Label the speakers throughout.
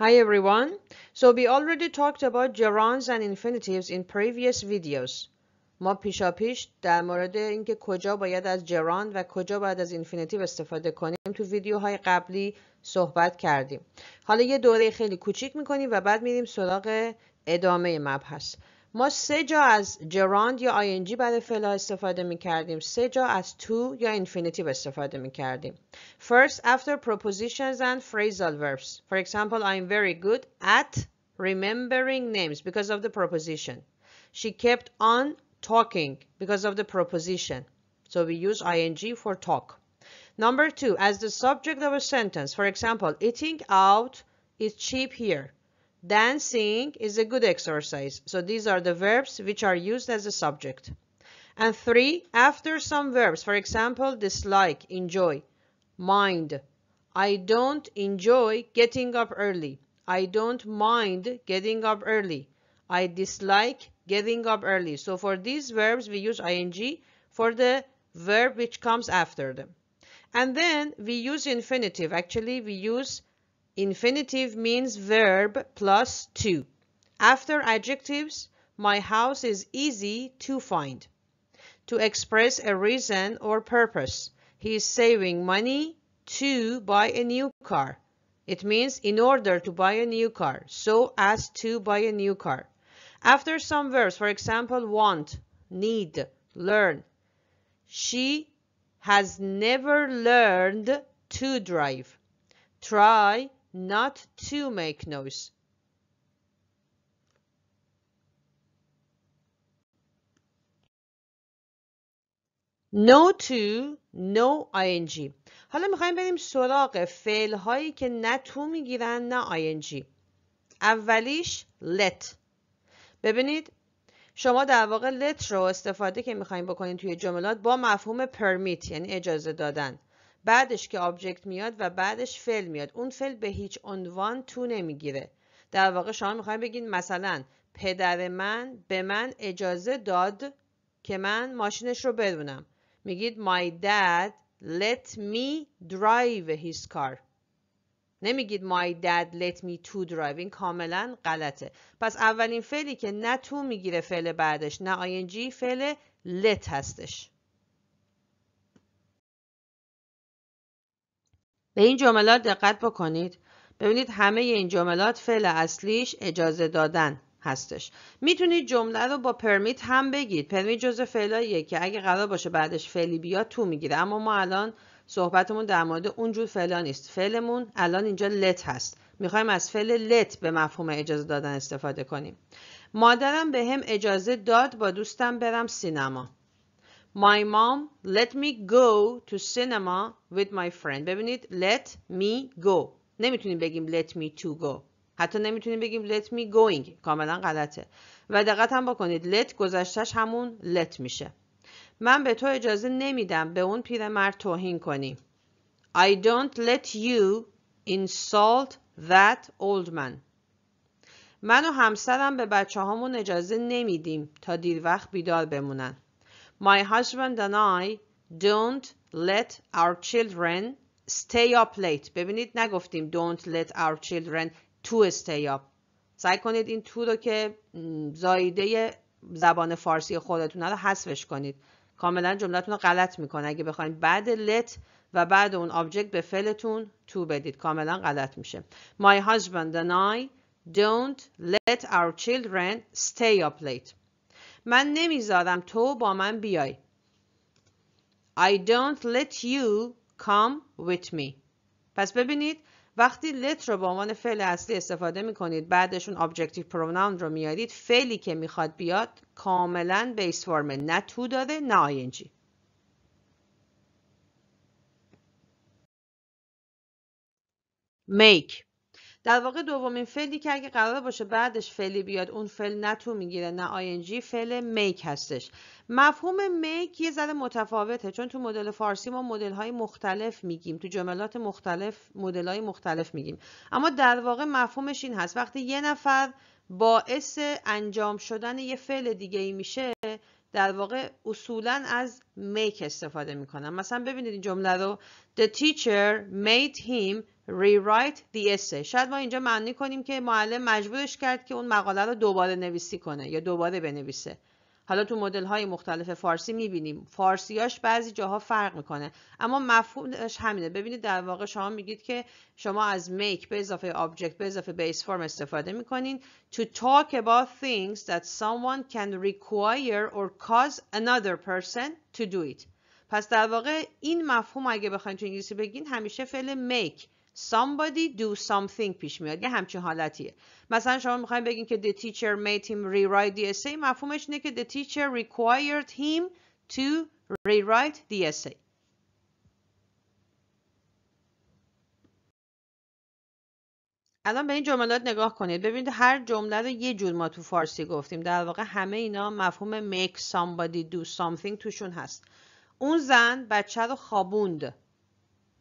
Speaker 1: Hi everyone. So we already talked about gerunds and infinitives in previous videos. ما پیشا پیش در مورد اینکه کجا باید از جراند و کجا باید از اینفینیتیو استفاده کنیم تو ویدیوهای قبلی صحبت کردیم. حالا یه دوره خیلی کوچیک میکنیم و بعد میریم سراغ ادامه مبحث. ما سه جا از جراند یا آینجی برای فعلا استفاده می کردیم سه جا از to یا infinitive استفاده می کردیم first after propositions and phrasal verbs for example I am very good at remembering names because of the proposition she kept on talking because of the proposition so we use ing for talk number two as the subject of a sentence for example eating out is cheap here Dancing is a good exercise. So these are the verbs which are used as a subject. And three, after some verbs, for example, dislike, enjoy, mind. I don't enjoy getting up early. I don't mind getting up early. I dislike getting up early. So for these verbs, we use ing for the verb which comes after them. And then we use infinitive. Actually, we use Infinitive means verb plus to. After adjectives, my house is easy to find. To express a reason or purpose. He is saving money to buy a new car. It means in order to buy a new car, so as to buy a new car. After some verbs, for example, want, need, learn. She has never learned to drive. Try not to make noise. No to, no ing. حالا میخوایم بریم سراغ فعل هایی که نه تو میگیرن نه ing. اولیش let. ببینید شما در واقع let رو استفاده که میخوایم بکنید توی جملات با مفهوم permit یعنی اجازه دادن. بعدش که آبجکت میاد و بعدش فعل میاد اون فعل به هیچ عنوان تو نمیگیره در واقع شما میخواین بگین مثلا پدر من به من اجازه داد که من ماشینش رو برونم میگید my dad let me drive his car نمیگید my dad let me to drive این کاملا غلطه پس اولین فعلی که نه تو میگیره فعل بعدش نه ing فعل let هستش به این جملات دقت بکنید ببینید همه این جملات فعل اصلیش اجازه دادن هستش میتونید جمله رو با پرمیت هم بگید پرمیت جزء فعلاییه که اگه قرار باشه بعدش فعلی بیاد تو میگیره اما ما الان صحبتمون در مورد اونجور فعلا نیست فعلمون الان اینجا لت هست میخوایم از فعل لت به مفهوم اجازه دادن استفاده کنیم مادرم به هم اجازه داد با دوستم برم سینما My mom let me go to cinema with my friend. ببینید let me go. نمیتونیم بگیم let me to go. حتی نمیتونیم بگیم let me going. کاملا غلطه. و دقت هم بکنید let گذشتش همون let میشه. من به تو اجازه نمیدم به اون پیرمرد توهین کنی. I don't let you insult that old man. من و همسرم به بچه هامون اجازه نمیدیم تا دیر وقت بیدار بمونن. My husband and I don't let our children stay up late ببینید نگفتیم don't let our children to stay up سعی کنید این تو رو که زایده زبان فارسی خودتون رو حذفش کنید کاملا جملتون رو غلط میکنه اگه بخواید بعد let و بعد اون آبجکت به فعلتون تو بدید کاملا غلط میشه My husband and I don't let our children stay up late من نمیذارم تو با من بیای I don't let you come with me پس ببینید وقتی let رو به عنوان فعل اصلی استفاده می کنید بعدشون objective pronoun رو میارید فعلی که میخواد بیاد کاملا بیس فرم نه تو داره نه ing make در واقع دومین فعلی که اگه قرار باشه بعدش فعلی بیاد اون فعل نه تو میگیره نه جی فعل میک هستش مفهوم میک یه ذره متفاوته چون تو مدل فارسی ما مدل های مختلف میگیم تو جملات مختلف مدل های مختلف میگیم اما در واقع مفهومش این هست وقتی یه نفر باعث انجام شدن یه فعل دیگه ای میشه در واقع اصولا از make استفاده میکنم مثلا ببینید این جمله رو The teacher made him rewrite the essay شاید ما اینجا معنی کنیم که معلم مجبورش کرد که اون مقاله رو دوباره نویسی کنه یا دوباره بنویسه حالا تو مدل های مختلف فارسی میبینیم فارسیاش بعضی جاها فرق میکنه اما مفهومش همینه ببینید در واقع شما میگید که شما از make به اضافه object به اضافه base form استفاده میکنین to talk about things that someone can require or cause another person to do it پس در واقع این مفهوم اگه بخواید تو انگلیسی بگین همیشه فعل make somebody do something پیش میاد یه همچین حالتیه مثلا شما میخوایم بگین که the teacher made him rewrite the essay مفهومش اینه که the teacher required him to rewrite the essay الان به این جملات نگاه کنید ببینید هر جمله رو یه جور ما تو فارسی گفتیم در واقع همه اینا مفهوم make somebody do something توشون هست اون زن بچه رو خابوند؟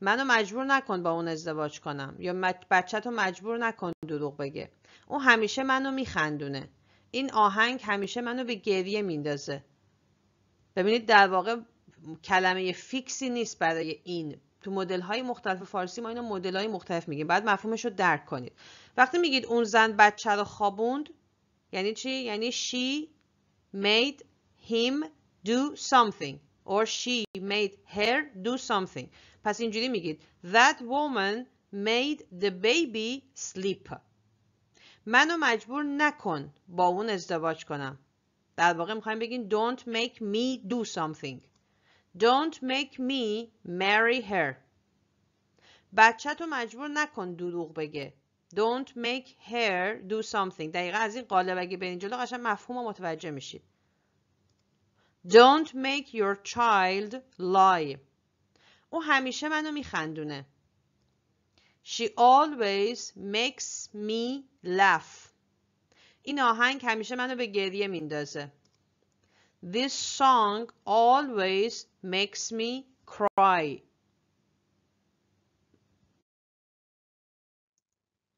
Speaker 1: منو مجبور نکن با اون ازدواج کنم یا بچه تو مجبور نکن دروغ بگه اون همیشه منو میخندونه این آهنگ همیشه منو به گریه میندازه ببینید در واقع کلمه فیکسی نیست برای این تو مدل های مختلف فارسی ما اینو مدل های مختلف میگیم بعد مفهومش رو درک کنید وقتی میگید اون زن بچه رو خوابوند یعنی چی یعنی she made him do something or she made her do something پس اینجوری میگید That woman made the baby sleep منو مجبور نکن با اون ازدواج کنم در واقع میخوایم بگین Don't make me do something Don't make me marry her بچه تو مجبور نکن دروغ بگه Don't make her do something دقیقه از این قالب اگه برین جلو قشن مفهوم متوجه میشید Don't make your child lie او همیشه منو میخندونه She always makes me laugh این آهنگ همیشه منو به گریه میندازه This song always makes me cry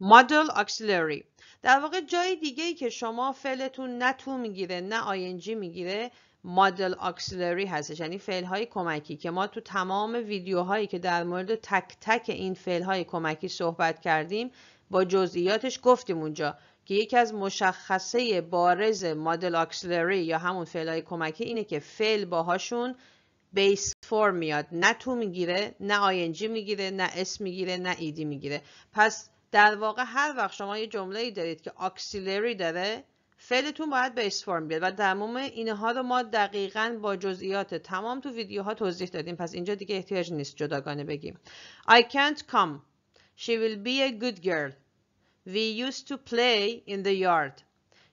Speaker 1: Model auxiliary در واقع جای دیگه ای که شما فعلتون نه تو میگیره نه آینجی میگیره مدل اکسلری هستش یعنی فعل های کمکی که ما تو تمام ویدیوهایی که در مورد تک تک این فعل های کمکی صحبت کردیم با جزئیاتش گفتیم اونجا که یکی از مشخصه بارز مدل اکسلری یا همون فعل های کمکی اینه که فعل باهاشون بیس فرم میاد نه تو میگیره نه آینجی میگیره نه اس میگیره نه ایدی میگیره پس در واقع هر وقت شما یه جمله ای دارید که اکسیلری داره فعلتون باید به اس فرم بیاد و تمام اینها رو ما دقیقا با جزئیات تمام تو ویدیوها توضیح دادیم پس اینجا دیگه احتیاج نیست جداگانه بگیم I can't come She will be a good girl We used to play in the yard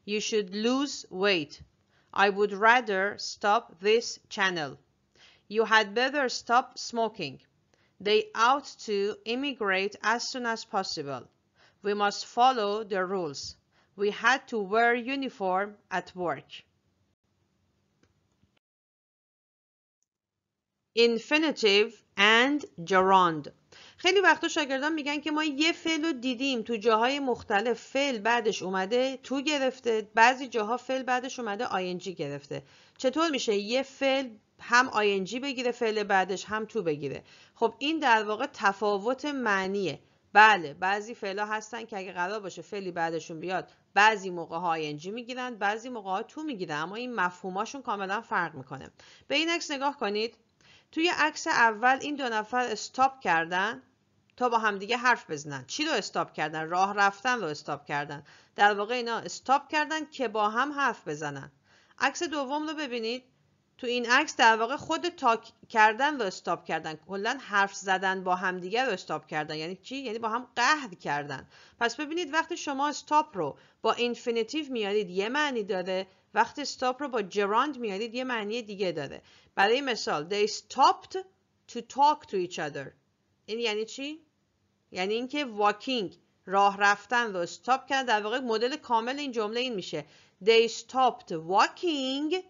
Speaker 1: You should lose weight I would rather stop this channel You had better stop smoking They ought to immigrate as soon as possible We must follow the rules We had to wear uniform at work. infinitive and gerund خیلی وقتا شاگردان میگن که ما یه فعل رو دیدیم تو جاهای مختلف فعل بعدش اومده تو گرفته بعضی جاها فعل بعدش اومده آینجی گرفته چطور میشه یه فعل هم آینجی بگیره فعل بعدش هم تو بگیره خب این در واقع تفاوت معنیه بله بعضی فعلا هستن که اگه قرار باشه فعلی بعدشون بیاد بعضی موقع ها آینجی میگیرن بعضی موقع ها تو میگیرن اما این مفهوماشون کاملا فرق میکنه به این عکس نگاه کنید توی عکس اول این دو نفر استاپ کردن تا با همدیگه حرف بزنن چی رو استاپ کردن راه رفتن رو استاپ کردن در واقع اینا استاپ کردن که با هم حرف بزنن عکس دوم رو ببینید تو این عکس در واقع خود تاک کردن و استاپ کردن کلا حرف زدن با همدیگه رو استاپ کردن یعنی چی یعنی با هم قهر کردن پس ببینید وقتی شما استاپ رو با اینفینیتیو میارید یه معنی داره وقتی استاپ رو با جراند میارید یه معنی دیگه داره برای مثال they stopped to talk to each other این یعنی چی یعنی اینکه واکینگ راه رفتن رو استاپ کردن در واقع مدل کامل این جمله این میشه they stopped walking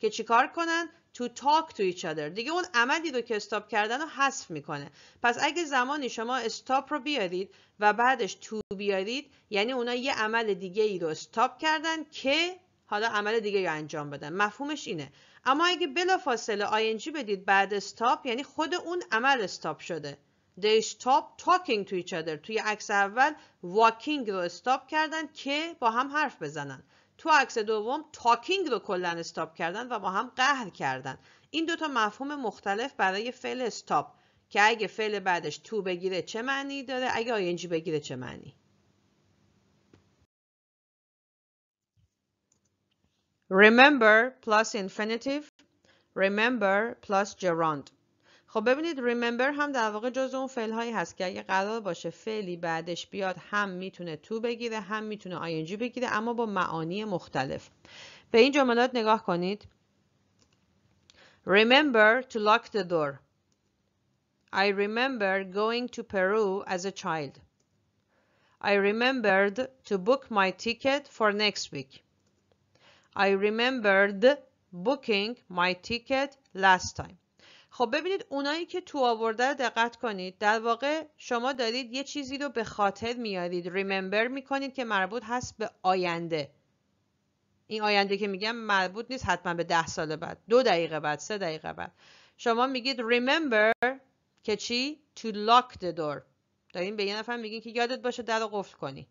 Speaker 1: که چیکار کنن to talk to each other دیگه اون عملی رو که استاپ کردن رو حذف میکنه پس اگه زمانی شما استاپ رو بیارید و بعدش تو بیارید یعنی اونا یه عمل دیگه ای رو استاپ کردن که حالا عمل دیگه رو انجام بدن مفهومش اینه اما اگه بلا فاصله جی بدید بعد استاپ یعنی خود اون عمل استاپ شده They stop talking to each other توی عکس اول walking رو استاپ کردن که با هم حرف بزنن تو عکس دوم تاکینگ رو کلا استاپ کردن و با هم قهر کردن این دوتا مفهوم مختلف برای فعل استاپ که اگه فعل بعدش تو بگیره چه معنی داره اگه آینجی بگیره چه معنی Remember plus infinitive Remember plus gerund خب ببینید remember هم در واقع جز اون فعل هایی هست که اگه قرار باشه فعلی بعدش بیاد هم میتونه تو بگیره هم میتونه ing بگیره اما با معانی مختلف به این جملات نگاه کنید remember to lock the door I remember going to Peru as a child I remembered to book my ticket for next week I remembered booking my ticket last time خب ببینید اونایی که تو آورده رو دقت کنید در واقع شما دارید یه چیزی رو به خاطر میارید ریممبر میکنید که مربوط هست به آینده این آینده که میگم مربوط نیست حتما به ده سال بعد دو دقیقه بعد سه دقیقه بعد شما میگید remember که چی to lock the door دارین به یه نفر میگین که یادت باشه در رو قفل کنی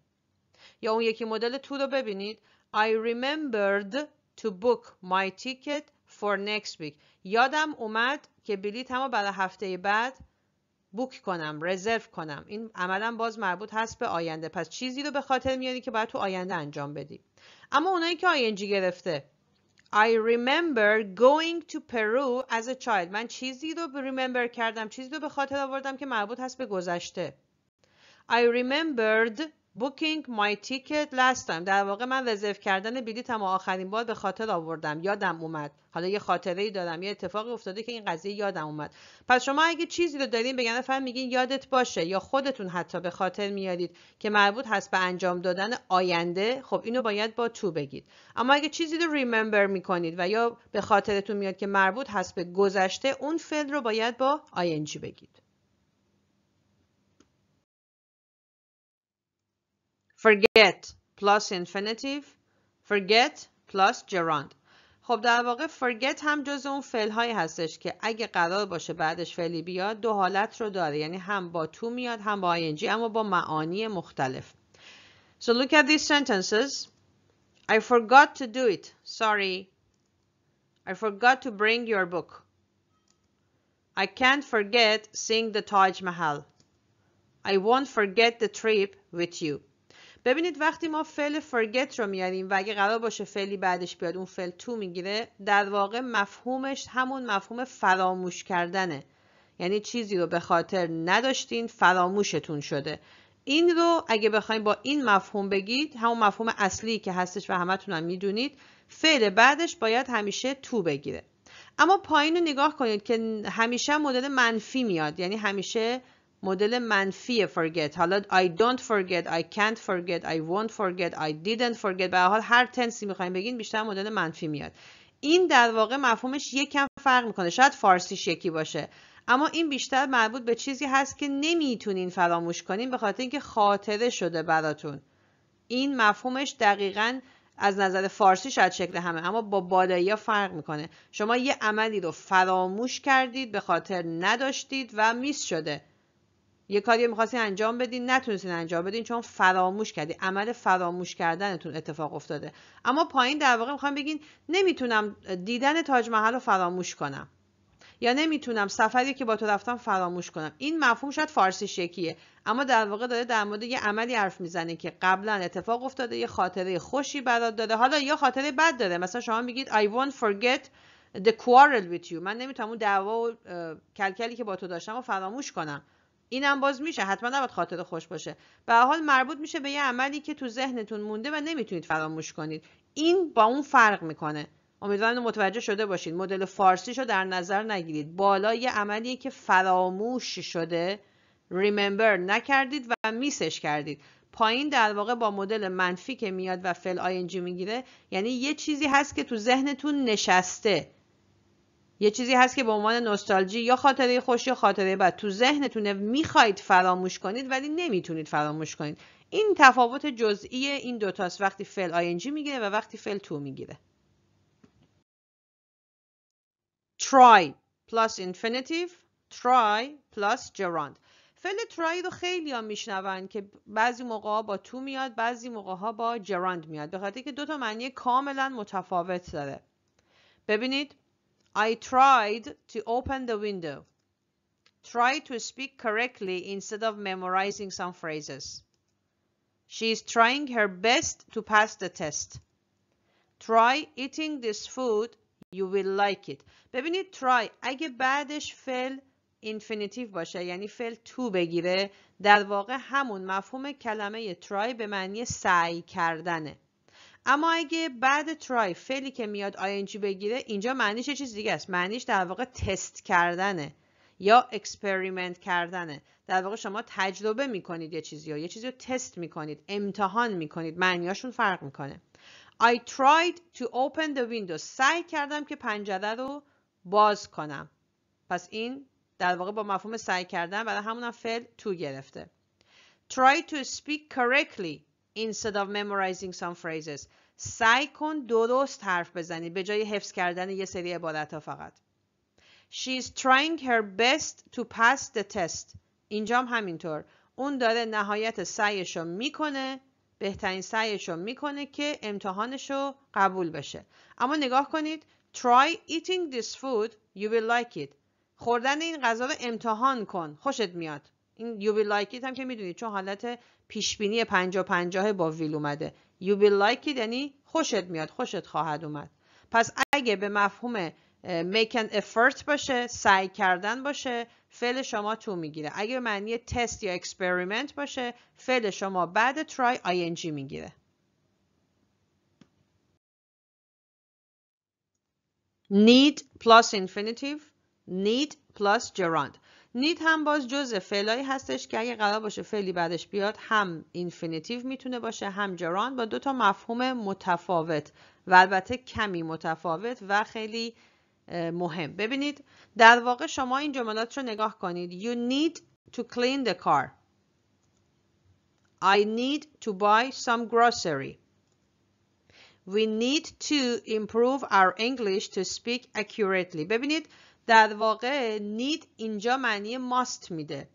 Speaker 1: یا اون یکی مدل تو رو ببینید I remembered to book my ticket for next week یادم اومد که بلیت همو برای هفته بعد بوک کنم رزرو کنم این عملا باز مربوط هست به آینده پس چیزی رو به خاطر میاری که باید تو آینده انجام بدی اما اونایی که آینجی گرفته I remember going to Peru as a child من چیزی رو به remember کردم چیزی رو به خاطر آوردم که مربوط هست به گذشته I remembered بوکینگ مای تیکت time در واقع من رزرو کردن بلیتم و آخرین بار به خاطر آوردم یادم اومد حالا یه خاطره ای دارم یه اتفاقی افتاده که این قضیه یادم اومد پس شما اگه چیزی رو دارین بگن فهم میگین یادت باشه یا خودتون حتی به خاطر میارید که مربوط هست به انجام دادن آینده خب اینو باید با تو بگید اما اگه چیزی رو ریممبر میکنید و یا به خاطرتون میاد که مربوط هست به گذشته اون فعل رو باید با آینجی بگید forget plus infinitive forget plus gerund خب در واقع forget هم جز اون فعل هایی هستش که اگه قرار باشه بعدش فعلی بیاد دو حالت رو داره یعنی هم با تو میاد هم با ing اما با معانی مختلف So look at these sentences I forgot to do it sorry I forgot to bring your book I can't forget seeing the Taj Mahal I won't forget the trip with you ببینید وقتی ما فعل forget رو میاریم و اگه قرار باشه فعلی بعدش بیاد اون فعل تو میگیره در واقع مفهومش همون مفهوم فراموش کردنه یعنی چیزی رو به خاطر نداشتین فراموشتون شده این رو اگه بخوایم با این مفهوم بگید همون مفهوم اصلی که هستش و همتون هم میدونید فعل بعدش باید همیشه تو بگیره اما پایین رو نگاه کنید که همیشه مدل منفی میاد یعنی همیشه مدل منفی forget حالا I don't forget I can't forget I won't forget I didn't forget به حال هر تنسی میخوایم بگین بیشتر مدل منفی میاد این در واقع مفهومش کم فرق میکنه شاید فارسیش یکی باشه اما این بیشتر مربوط به چیزی هست که نمیتونین فراموش کنین به خاطر اینکه خاطره شده براتون این مفهومش دقیقا از نظر فارسی شاید شکل همه اما با ها فرق میکنه شما یه عملی رو فراموش کردید به خاطر نداشتید و میس شده یه کاری میخواستی انجام بدین نتونستین انجام بدین چون فراموش کردی عمل فراموش کردنتون اتفاق افتاده اما پایین در واقع میخوام بگین نمیتونم دیدن تاج محل رو فراموش کنم یا نمیتونم سفری که با تو رفتم فراموش کنم این مفهوم شاید فارسی شکیه اما در واقع داره در مورد یه عملی حرف میزنه که قبلا اتفاق افتاده یه خاطره خوشی برات داره حالا یا خاطره بد داره مثلا شما میگید I won't forget the quarrel with you من نمیتونم اون دعوا و کلکلی که با تو داشتم فراموش کنم اینم باز میشه حتما نباید خاطر خوش باشه به حال مربوط میشه به یه عملی که تو ذهنتون مونده و نمیتونید فراموش کنید این با اون فرق میکنه امیدوارم متوجه شده باشید مدل فارسی رو در نظر نگیرید بالا یه عملی که فراموش شده ریممبر نکردید و میسش کردید پایین در واقع با مدل منفی که میاد و فل آینجی میگیره یعنی یه چیزی هست که تو ذهنتون نشسته یه چیزی هست که به عنوان نوستالژی یا خاطره خوش یا خاطره بد تو ذهنتونه میخواید فراموش کنید ولی نمیتونید فراموش کنید این تفاوت جزئی این دوتاست وقتی فعل آینجی میگیره و وقتی فعل تو میگیره try plus infinitive try plus gerund فعل try رو خیلی ها میشنوند که بعضی موقع ها با تو میاد بعضی موقع ها با gerund میاد به خاطر که دوتا تا معنی کاملا متفاوت داره ببینید I tried to open the window. Try to speak correctly instead of memorizing some phrases. She is trying her best to pass the test. Try eating this food. You will like it. ببینید try اگه بعدش فعل infinitive باشه یعنی فعل to بگیره در واقع همون مفهوم کلمه try به معنی سعی کردنه. اما اگه بعد ترای فعلی که میاد آینجی بگیره اینجا معنیش چیز دیگه است معنیش در واقع تست کردنه یا اکسپریمنت کردنه در واقع شما تجربه میکنید یه چیزی یه چیزی رو تست میکنید امتحان میکنید معنیاشون فرق میکنه I tried to open the window سعی کردم که پنجره رو باز کنم پس این در واقع با مفهوم سعی کردن برای همون فعل تو گرفته try to speak correctly instead of memorizing some phrases سعی کن درست حرف بزنی به جای حفظ کردن یه سری عبارت ها فقط She is trying her best to pass the test اینجام همینطور اون داره نهایت سعیشو رو میکنه بهترین سعیش رو میکنه که امتحانش رو قبول بشه اما نگاه کنید Try eating this food you will like it خوردن این غذا رو امتحان کن خوشت میاد این you will like it هم که میدونید چون حالت پیشبینی بینی پنجاه با ویل اومده you will like it یعنی خوشت میاد خوشت خواهد اومد پس اگه به مفهوم make an effort باشه سعی کردن باشه فعل شما تو میگیره اگه به معنی تست یا اکسپریمنت باشه فعل شما بعد try ing میگیره need plus infinitive need plus gerund نید هم باز جزء فعلایی هستش که اگه قرار باشه فعلی بعدش بیاد هم اینفینیتیو میتونه باشه هم جران با دو تا مفهوم متفاوت و البته کمی متفاوت و خیلی مهم ببینید در واقع شما این جملات رو نگاه کنید you need to clean the car I need to buy some grocery We need to improve our English to speak accurately. ببینید در واقع need اینجا معنی ماست میده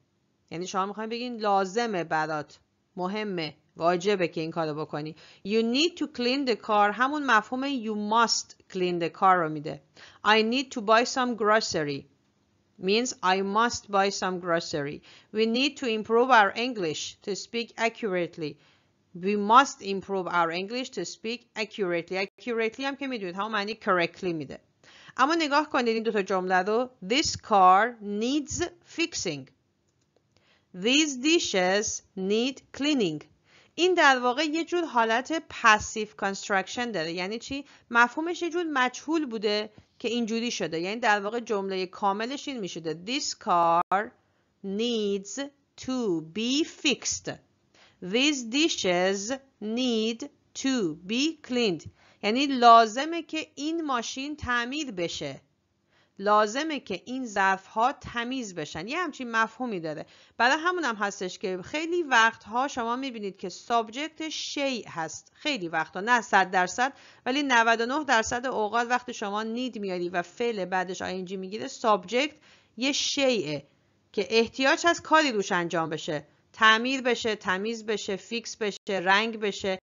Speaker 1: یعنی شما میخواین بگین لازمه برات مهمه واجبه که این کارو بکنی you need to clean the car همون مفهوم you must clean the car رو میده I need to buy some grocery means I must buy some grocery we need to improve our English to speak accurately we must improve our English to speak accurately accurately هم که میدونید همون معنی correctly میده اما نگاه کنید این دو تا جمله رو This car needs fixing These dishes need cleaning این در واقع یه جور حالت پسیف کانسترکشن داره یعنی چی مفهومش یه جور مجهول بوده که اینجوری شده یعنی در واقع جمله کاملش این شده. This car needs to be fixed These dishes need to be cleaned یعنی لازمه که این ماشین تعمیر بشه لازمه که این ظرف ها تمیز بشن یه همچین مفهومی داره برای همون هم هستش که خیلی وقتها شما میبینید که سابجکت شی هست خیلی وقتها نه صد درصد ولی 99 درصد اوقات وقتی شما نید میاری و فعل بعدش آینجی میگیره سابجکت یه شیعه که احتیاج هست کاری روش انجام بشه تعمیر بشه تمیز بشه فیکس بشه رنگ بشه